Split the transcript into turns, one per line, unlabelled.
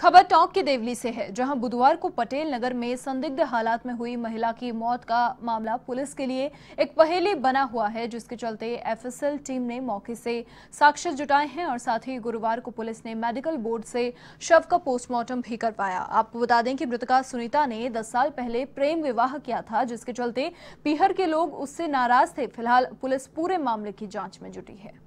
खबर टोंक के देवली से है जहां बुधवार को पटेल नगर में संदिग्ध हालात में हुई महिला की मौत का मामला पुलिस के लिए एक पहेली बना हुआ है जिसके चलते एफएसएल टीम ने मौके से साक्ष्य जुटाए हैं और साथ ही गुरुवार को पुलिस ने मेडिकल बोर्ड से शव का पोस्टमार्टम भी करवाया आपको बता दें कि मृतका सुनीता ने दस साल पहले प्रेम विवाह किया था जिसके चलते पीहर के लोग उससे नाराज थे फिलहाल पुलिस पूरे मामले की जाँच में जुटी है